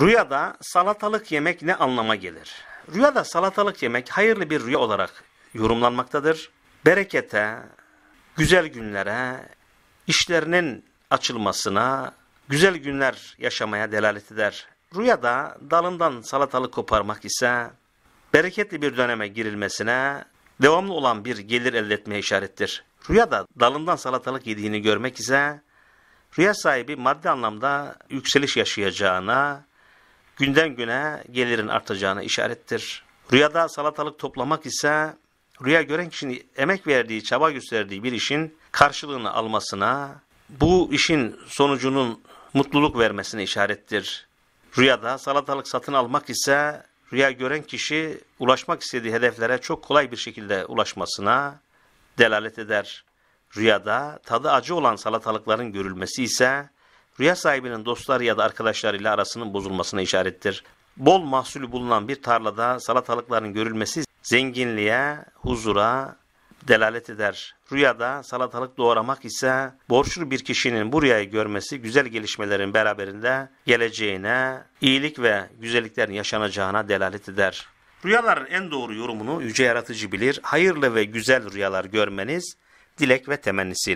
Rüyada salatalık yemek ne anlama gelir? Rüyada salatalık yemek hayırlı bir rüya olarak yorumlanmaktadır. Berekete, güzel günlere, işlerinin açılmasına, güzel günler yaşamaya delalet eder. Rüyada dalından salatalık koparmak ise bereketli bir döneme girilmesine, devamlı olan bir gelir elde etmeye işarettir. Rüyada dalından salatalık yediğini görmek ise rüya sahibi maddi anlamda yükseliş yaşayacağına, günden güne gelirin artacağını işarettir. Rüyada salatalık toplamak ise rüya gören kişinin emek verdiği, çaba gösterdiği bir işin karşılığını almasına, bu işin sonucunun mutluluk vermesine işarettir. Rüyada salatalık satın almak ise rüya gören kişi ulaşmak istediği hedeflere çok kolay bir şekilde ulaşmasına delalet eder. Rüyada tadı acı olan salatalıkların görülmesi ise rüya sahibinin dostları ya da arkadaşlarıyla arasının bozulmasına işarettir. Bol mahsulü bulunan bir tarlada salatalıkların görülmesi zenginliğe, huzura delalet eder. Rüyada salatalık doğramak ise borçlu bir kişinin bu rüyayı görmesi güzel gelişmelerin beraberinde geleceğine, iyilik ve güzelliklerin yaşanacağına delalet eder. Rüyaların en doğru yorumunu yüce yaratıcı bilir. Hayırlı ve güzel rüyalar görmeniz dilek ve temennisiyle.